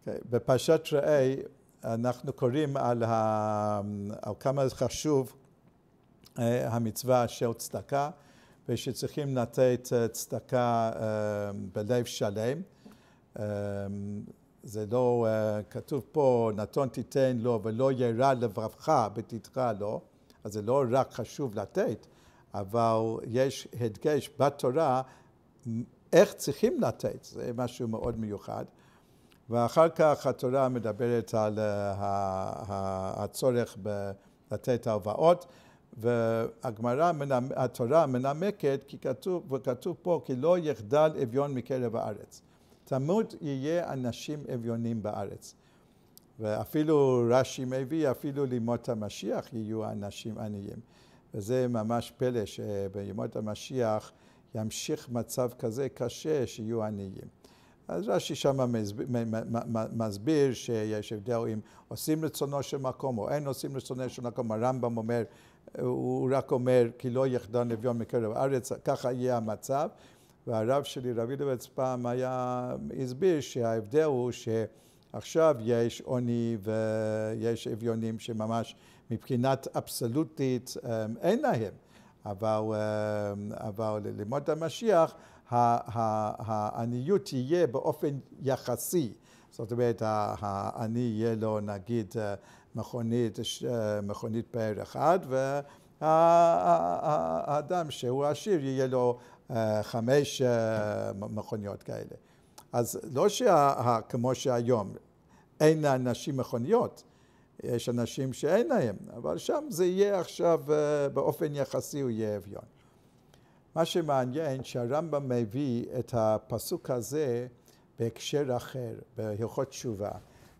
Okay. אוקיי, בפרשת ראה אנחנו קוראים על, ה... על כמה חשוב uh, המצווה של צדקה ושצריכים לתת אה, צדקה uh, בלב שלם. Uh, זה לא כתוב פה, נתון תיתן לו ולא ירע לברכה ותתרע לו, אז זה לא רק חשוב לתת, אבל יש הדגש בתורה איך צריכים לתת, זה משהו מאוד מיוחד. ואחר כך התורה מדברת על אה, הצורך לתת הלוואות, והתורה מנמקת, כי כתוב, וכתוב פה, כי לא יחדל אביון מקרב הארץ. תמות יהיה אנשים אביונים בארץ. ואפילו רש"י מביא, אפילו לימות המשיח יהיו אנשים עניים. וזה ממש פלא שבימות המשיח ימשיך מצב כזה קשה שיהיו עניים. אז רש"י שם מסביר שיש הבדל אם עושים רצונו של מקום או אין עושים רצונו של מקום. הרמב"ם אומר, הוא רק אומר כי לא יחדל אביון מקרב הארץ, ככה יהיה המצב. והרב שלי, רבי ליבץ, פעם היה, הסביר שההבדל הוא שעכשיו יש עוני ויש אביונים שממש מבחינת אבסולוטית אה, אין להם. אבל, אה, אבל ללמוד המשיח העניות תהיה באופן יחסי. זאת אומרת, העני יהיה לו נגיד אה, מכונית, אה, אה, מכונית פאר אחד, והאדם שהוא עשיר יהיה לו חמש מכוניות כאלה. אז לא שה, שהיום, אין לאנשים מכוניות, יש אנשים שאין להם, אבל שם זה יהיה עכשיו באופן יחסי הוא יהיה אביון. מה שמעניין שהרמב"ם מביא את הפסוק הזה בהקשר אחר, בהלכות תשובה.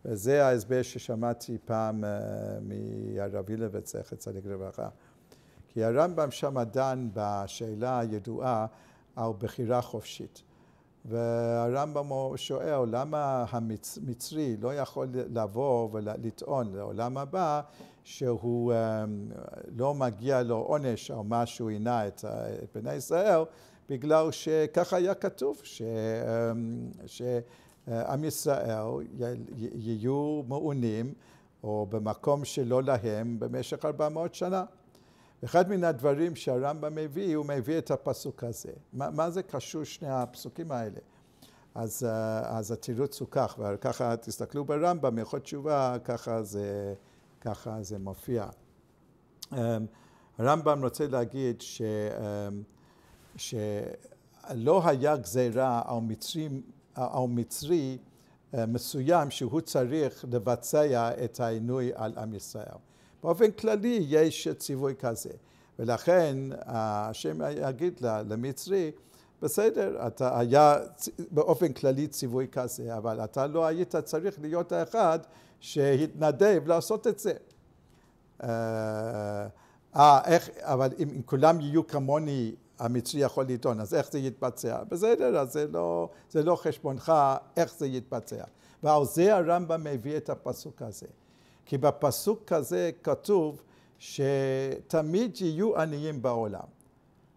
וזה ההסבר ששמעתי פעם אה, מהרב הילבט, זכר צדיק לברכה. כי הרמב"ם שם דן בשאלה הידועה על בחירה חופשית. והרמב"ם שואל למה המצרי לא יכול לבוא ולטעון לעולם הבא שהוא אה, לא מגיע לו עונש על מה שהוא עינה את, אה, את בני ישראל בגלל שככה היה כתוב ש, אה, שעם ישראל יהיו מעונים או במקום שלא להם במשך ארבע מאות שנה אחד מן הדברים שהרמב"ם מביא, הוא מביא את הפסוק הזה. מה, מה זה קשור שני הפסוקים האלה? אז, אה, אז התירוץ הוא כך, וככה תסתכלו ברמב"ם, יכול תשובה, ככה זה, ככה זה מופיע. אמ, הרמב"ם רוצה להגיד ש, אמ, שלא היה גזירה על מצרי, על מצרי אה, מסוים שהוא צריך לבצע את העינוי על עם ישראל. באופן כללי יש ציווי כזה. ולכן השם יגיד למצרי, בסדר, אתה היה באופן כללי ציווי כזה, אבל אתה לא היית צריך להיות האחד שהתנדב לעשות את זה. אה, אה, איך, אבל אם, אם כולם יהיו כמוני, המצרי יכול לטעון, אז איך זה יתבצע? בסדר, אז זה לא, זה לא חשבונך איך זה יתבצע. ועל זה הרמב"ם מביא את הפסוק הזה. כי בפסוק כזה כתוב שתמיד יהיו עניים בעולם.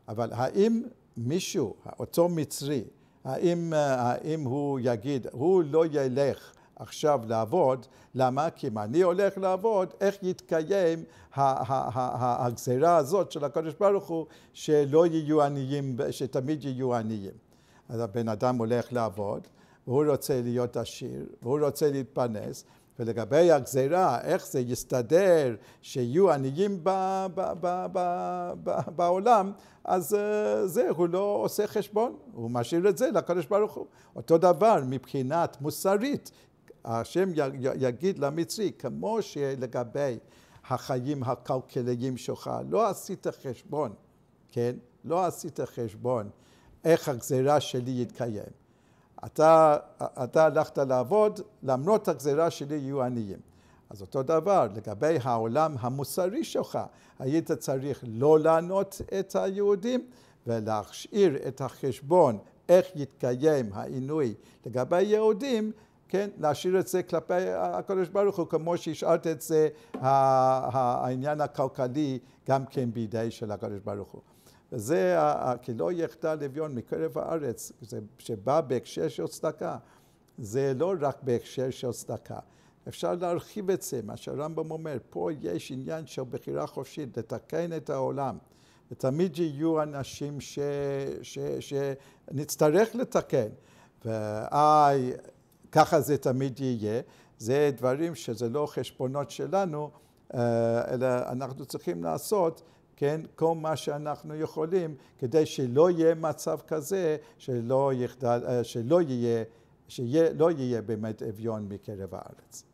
אבל האם מישהו, אותו מצרי, האם, אה, האם הוא יגיד, הוא לא ילך עכשיו לעבוד, למה? כי אם אני הולך לעבוד, איך יתקיים הגזירה הזאת של הקדוש ברוך הוא, שלא יהיו עניים, שתמיד יהיו עניים. אז הבן אדם הולך לעבוד, והוא רוצה להיות עשיר, והוא רוצה להתפרנס, ולגבי הגזירה, איך זה יסתדר שיהיו עניים ב, ב, ב, ב, ב, בעולם, אז אה, זה, הוא לא עושה חשבון, הוא משאיר את זה לקדוש ברוך הוא. אותו דבר מבחינת מוסרית, השם יגיד למצרי, כמו שלגבי החיים הכלכליים שלך, לא עשית חשבון, כן? לא עשית חשבון איך הגזירה שלי יתקיים. אתה, אתה הלכת לעבוד, למרות הגזירה שלי יהיו עניים. אז אותו דבר, לגבי העולם המוסרי שלך, היית צריך לא לענות את היהודים ולהשאיר את החשבון איך יתקיים העינוי לגבי יהודים, כן, להשאיר את זה כלפי הקדוש ברוך הוא, כמו שהשארת את זה העניין הכלכלי גם כן בידי של הקדוש ברוך הוא. וזה, כי לא יחדל אביון מקרב הארץ, זה, שבא בהקשר של צדקה. זה לא רק בהקשר של צדקה. אפשר להרחיב את זה, מה שהרמב"ם אומר, פה יש עניין של בחירה חופשית, לתקן את העולם. ותמיד יהיו אנשים ש... ש... שנצטרך לתקן. ואיי, ככה זה תמיד יהיה. זה דברים שזה לא חשבונות שלנו, אה, אלא אנחנו צריכים לעשות כן? כל מה שאנחנו יכולים כדי שלא יהיה מצב כזה שלא, יחדל, אה, שלא יהיה, שיהיה, לא יהיה באמת אביון מקרב הארץ.